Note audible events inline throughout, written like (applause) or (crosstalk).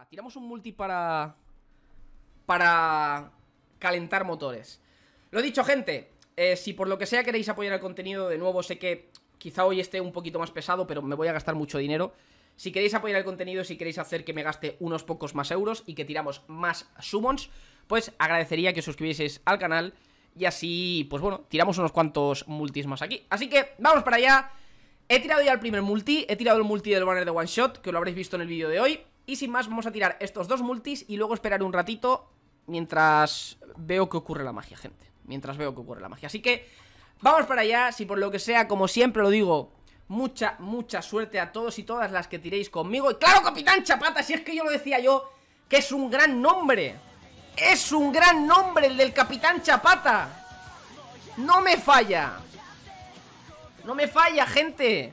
Ah, tiramos un multi para... Para... Calentar motores Lo dicho, gente eh, Si por lo que sea queréis apoyar el contenido de nuevo Sé que quizá hoy esté un poquito más pesado Pero me voy a gastar mucho dinero Si queréis apoyar el contenido Si queréis hacer que me gaste unos pocos más euros Y que tiramos más summons Pues agradecería que os suscribieseis al canal Y así, pues bueno, tiramos unos cuantos multis más aquí Así que, vamos para allá He tirado ya el primer multi, he tirado el multi del banner de One Shot, que lo habréis visto en el vídeo de hoy y sin más, vamos a tirar estos dos multis y luego esperar un ratito mientras veo que ocurre la magia, gente. Mientras veo que ocurre la magia. Así que vamos para allá. Si por lo que sea, como siempre lo digo, mucha, mucha suerte a todos y todas las que tiréis conmigo. Y claro, Capitán Chapata, si es que yo lo decía yo, que es un gran nombre. Es un gran nombre el del Capitán Chapata. No me falla. No me falla, gente.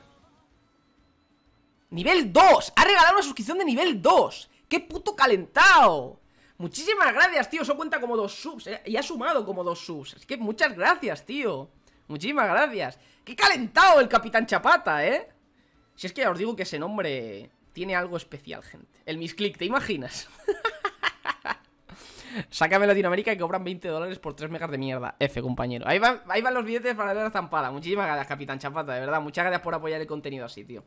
¡Nivel 2! ¡Ha regalado una suscripción de nivel 2! ¡Qué puto calentado! Muchísimas gracias, tío, eso cuenta como dos subs eh. Y ha sumado como dos subs es que muchas gracias, tío Muchísimas gracias ¡Qué calentado el Capitán Chapata, eh! Si es que os digo que ese nombre tiene algo especial, gente El misclick, ¿te imaginas? (laughs) Sácame Latinoamérica y cobran 20 dólares por 3 megas de mierda. F, compañero. Ahí van, los billetes para la zampada Muchísimas gracias, Capitán Chapata, de verdad. Muchas gracias por apoyar el contenido así, tío.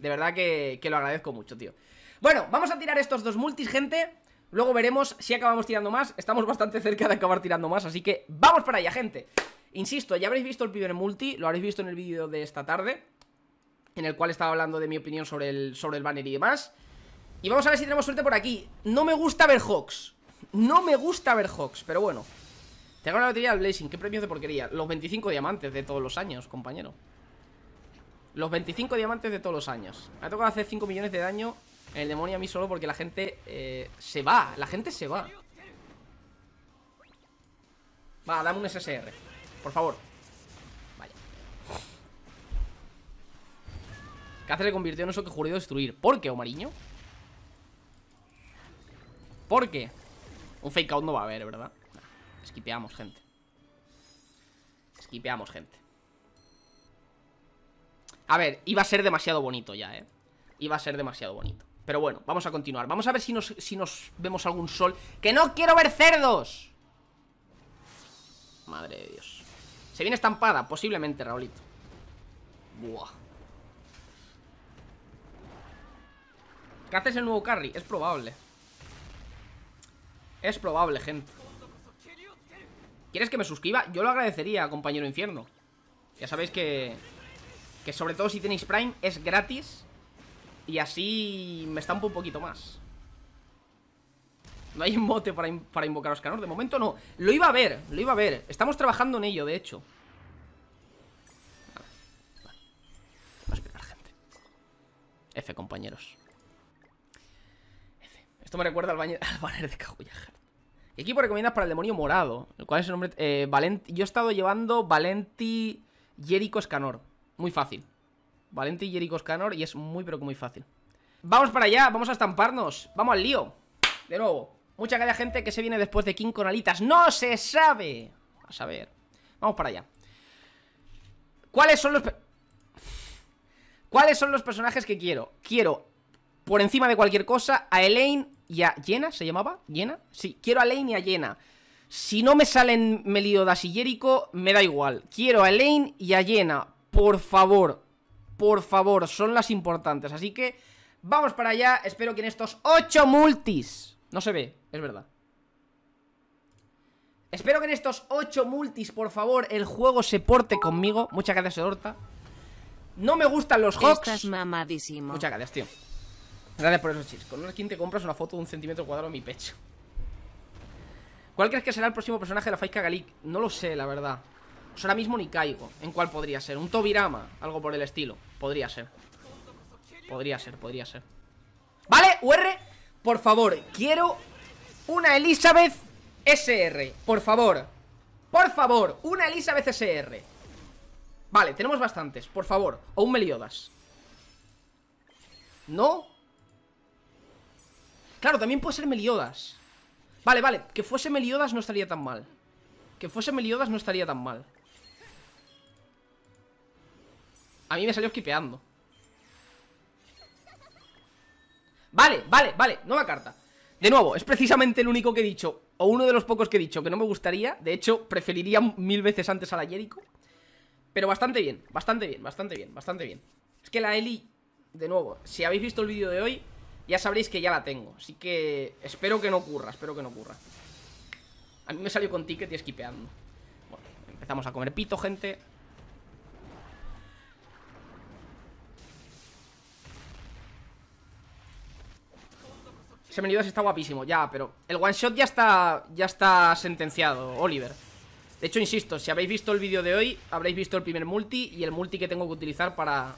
De verdad que, lo agradezco mucho, tío Bueno, vamos a tirar estos dos multis, gente Luego veremos si acabamos tirando más Estamos bastante cerca de acabar tirando más Así que vamos para allá, gente Insisto, ya habréis visto el primer multi Lo habréis visto en el vídeo de esta tarde En el cual estaba hablando de mi opinión sobre el, sobre el banner y demás Y vamos a ver si tenemos suerte por aquí No me gusta ver Hawks No me gusta ver Hawks, pero bueno Tengo la batería del Blazing, qué premios de porquería Los 25 diamantes de todos los años, compañero los 25 diamantes de todos los años Me ha tocado hacer 5 millones de daño En el demonio a mí solo porque la gente eh, Se va, la gente se va Va, dame un SSR Por favor Vaya Cáceres le convirtió en eso que juré destruir ¿Por qué, Omariño? ¿Por qué? Un fake out no va a haber, ¿verdad? esquipeamos, gente Esquipeamos, gente a ver, iba a ser demasiado bonito ya, ¿eh? Iba a ser demasiado bonito Pero bueno, vamos a continuar Vamos a ver si nos, si nos vemos algún sol ¡Que no quiero ver cerdos! Madre de Dios ¿Se viene estampada? Posiblemente, Raulito Buah ¿Qué haces el nuevo carry? Es probable Es probable, gente ¿Quieres que me suscriba? Yo lo agradecería, compañero infierno Ya sabéis que que sobre todo si tenéis Prime es gratis Y así me estampo un poquito más No hay (laughs) mote para, invocar a Oscanor, de momento no Lo iba a ver, lo iba a ver Estamos trabajando en ello, de hecho Vamos a esperar, gente F, compañeros Esto me recuerda al, (laughs) banner de Kaguya ¿Qué equipo recomiendas para el demonio morado? ¿Cuál es el nombre? Eh, yo he estado llevando Valenti Jerico Escanor muy fácil. Valente y Jericho Scanor y es muy pero que muy fácil. Vamos para allá, vamos a estamparnos. Vamos al lío. De nuevo. Mucha hay gente que se viene después de King con alitas. ¡No se sabe! A saber. Vamos para allá. ¿Cuáles son los... ¿Cuáles son los personajes que quiero? Quiero, por encima de cualquier cosa, a Elaine y a... ¿Yena se llamaba? ¿Yena? Sí, quiero a Elaine y a Yena. Si no me salen Meliodas y Jericho, me da igual. Quiero a Elaine y a Yena por favor, por favor, son las importantes. Así que vamos para allá. Espero que en estos 8 multis... No se ve, es verdad. Espero que en estos 8 multis, por favor, el juego se porte conmigo. Muchas gracias, Horta. No me gustan los hawks. Muchas gracias, tío. Gracias por esos chips. Con una skin te compras una foto de un centímetro cuadrado en mi pecho. ¿Cuál crees que será el próximo personaje de la Faika Galik? No lo sé, la verdad. Pues ahora mismo ni caigo ¿En cuál podría ser? ¿Un Tobirama? Algo por el estilo Podría ser Podría ser, podría ser Vale, UR Por favor, quiero una Elizabeth SR Por favor Por favor, una Elizabeth SR Vale, tenemos bastantes, por favor O un Meliodas ¿No? Claro, también puede ser Meliodas Vale, vale, que fuese Meliodas no estaría tan mal Que fuese Meliodas no estaría tan mal A mí me salió esquipeando Vale, vale, vale, nueva carta De nuevo, es precisamente el único que he dicho O uno de los pocos que he dicho que no me gustaría De hecho, preferiría mil veces antes a la Jericho Pero bastante bien, bastante bien, bastante bien, bastante bien Es que la Eli, de nuevo Si habéis visto el vídeo de hoy Ya sabréis que ya la tengo Así que espero que no ocurra, espero que no ocurra A mí me salió con ticket y esquipeando Bueno, empezamos a comer pito, gente Bienvenidos está guapísimo, ya, pero el one shot ya está, ya está sentenciado, Oliver. De hecho, insisto, si habéis visto el vídeo de hoy, habréis visto el primer multi y el multi que tengo que utilizar para,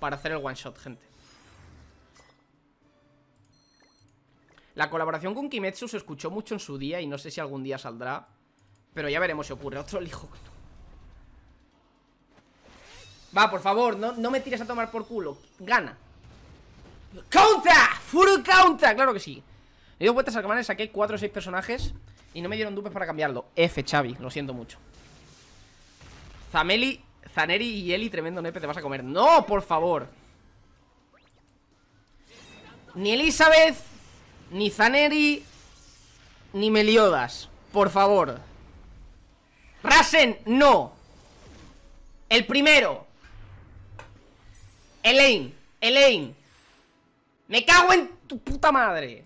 para hacer el one shot, gente. La colaboración con Kimetsu se escuchó mucho en su día y no sé si algún día saldrá. Pero ya veremos si ocurre. Otro hijo. (laughs) Va, por favor, no, no me tires a tomar por culo. Gana. ¡Counter! ¡Full counter! ¡Full counter Claro que sí Le dio vueltas al camarón, saqué 4 o 6 personajes Y no me dieron dupes para cambiarlo F, Chavi, lo siento mucho Zameli, Zaneri y Eli Tremendo nepe, te vas a comer ¡No, por favor! Ni Elizabeth Ni Zaneri Ni Meliodas Por favor Rasen, no El primero Elaine, Elaine ¡Me cago en tu puta madre!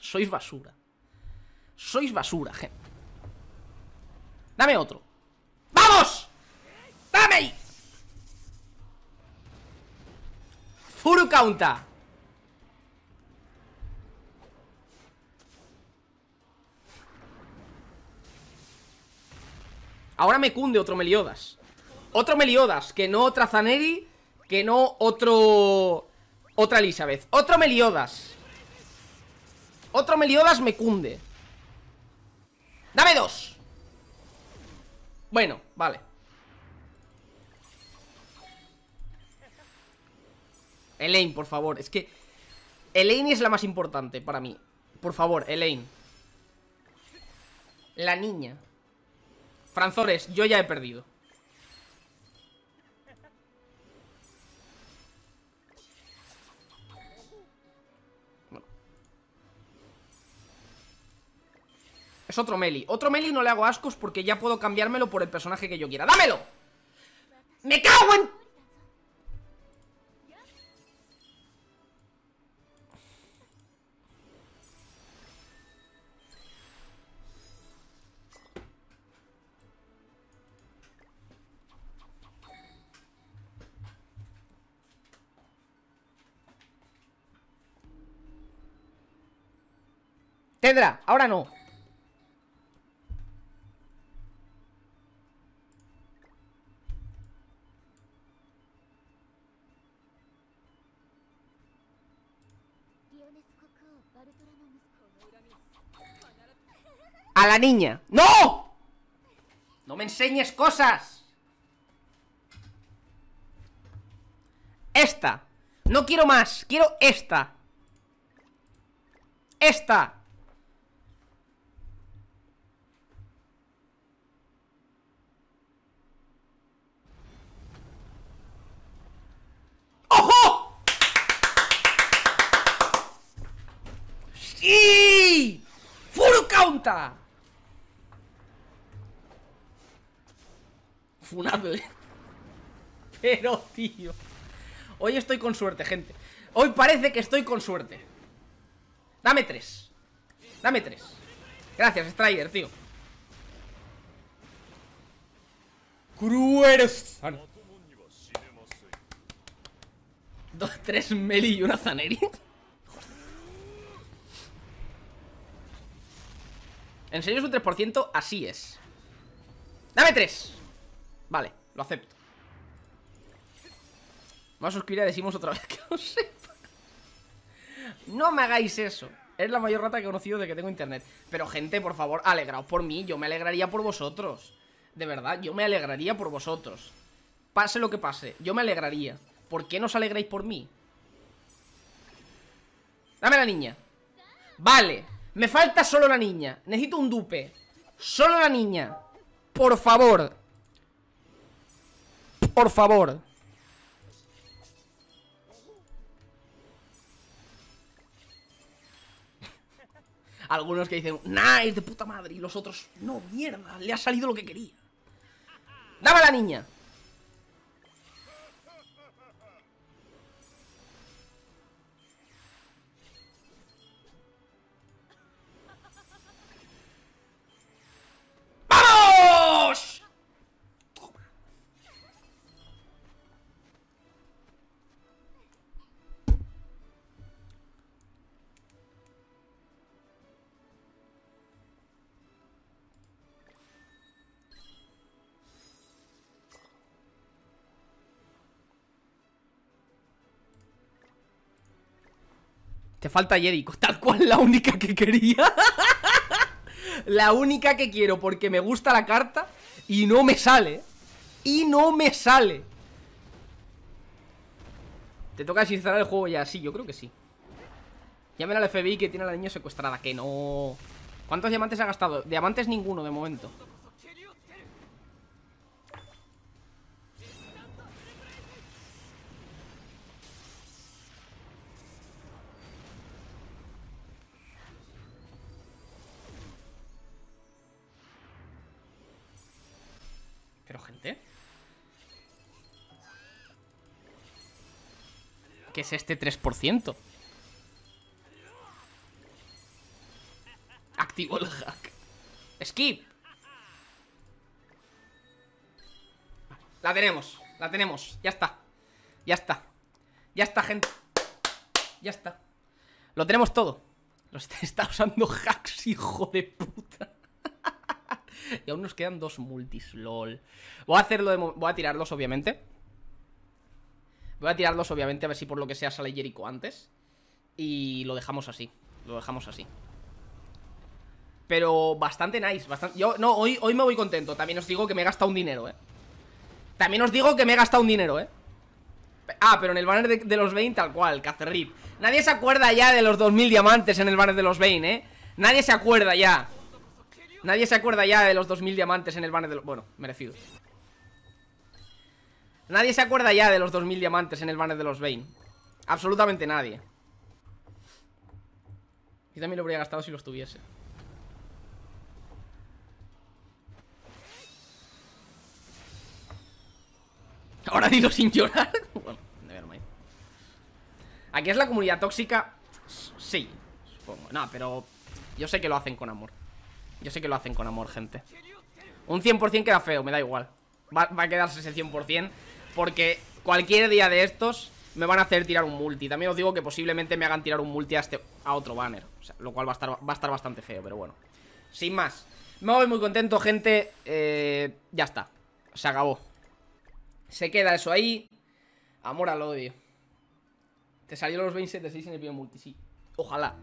Sois basura. Sois basura, gente. Dame otro. ¡Vamos! ¡Dame ahí! Furu Ahora me cunde otro Meliodas. Otro Meliodas, que no otra Zaneri, que no otro... Otra Elizabeth. Otro Meliodas. Otro Meliodas me cunde. ¡Dame dos! Bueno, vale. Elaine, por favor. Es que... Elaine es la más importante para mí. Por favor, Elaine. La niña. Franzores, yo ya he perdido. Es otro Meli. Otro Meli no le hago ascos porque ya puedo cambiármelo por el personaje que yo quiera. ¡Dámelo! ¡Me cago en Cedra. ahora no A la niña ¡No! ¡No me enseñes cosas! Esta No quiero más, quiero esta Esta ¡Y! ¡Full counter! Funable. (laughs) Pero, tío. Hoy estoy con suerte, gente. Hoy parece que estoy con suerte. Dame tres. Dame tres. Gracias, Strider, tío. Crueros. Ah, Dos, tres Meli y una Zaneri. ¿En serio es un 3%? Así es ¡Dame 3! Vale, lo acepto Vamos a suscribir a Decimos otra vez (laughs) Que os No me hagáis eso Es la mayor rata que he conocido de que tengo internet Pero gente, por favor, alegraos por mí Yo me alegraría por vosotros De verdad, yo me alegraría por vosotros Pase lo que pase, yo me alegraría ¿Por qué no os alegráis por mí? Dame la niña Vale me falta solo la niña Necesito un dupe Solo la niña Por favor Por favor Algunos que dicen Nah, es de puta madre Y los otros No, mierda Le ha salido lo que quería Dame a la niña Te falta Jericho, (laughs) tal cual la única que quería La única que quiero porque me gusta la carta Y no me sale Y no me sale Te toca desinstalar el juego ya, sí, yo creo que sí Llámela al FBI que tiene a la niña secuestrada Que no... ¿Cuántos diamantes ha gastado? Diamantes ninguno de momento es este 3%. Activo el hack. ¡Skip! La tenemos, la tenemos, ya está. Ya está. Ya está, gente. Ya está. Lo tenemos todo. (laughs) está usando hacks, hijo de puta. (laughs) y aún nos quedan dos multis, lol. Voy a hacerlo de Voy a tirarlos, obviamente. Voy a tirarlos, obviamente, a ver si por lo que sea sale Jericho antes. Y lo dejamos así. Lo dejamos así. Pero bastante nice. Bastante... Yo, no, hoy, hoy me voy contento. También os digo que me he gastado un dinero, eh. También os digo que me he gastado un dinero, eh. Ah, pero en el banner de, los Bane tal cual, Cacerrip. Nadie se acuerda ya de los 2000 diamantes en el banner de los Bane, eh. Nadie se acuerda ya. Nadie se acuerda ya de los 2000 diamantes en el banner de los... Bueno, merecido. Nadie se acuerda ya de los 2000 diamantes en el banner de los Bane Absolutamente nadie Y también lo habría gastado si los tuviese Ahora digo sin llorar (laughs) Bueno, importa Aquí es la comunidad tóxica Sí, supongo No, pero yo sé que lo hacen con amor Yo sé que lo hacen con amor, gente Un 100% queda feo, me da igual Va, va a quedarse ese 100% porque cualquier día de estos me van a hacer tirar un multi También os digo que posiblemente me hagan tirar un multi a, este, otro banner Lo cual va a, estar, va a estar bastante feo, pero bueno Sin más Me voy muy contento, gente eh, Ya está, se acabó Se queda eso ahí Amor al odio Te salió los 27 en el primer multi, sí Ojalá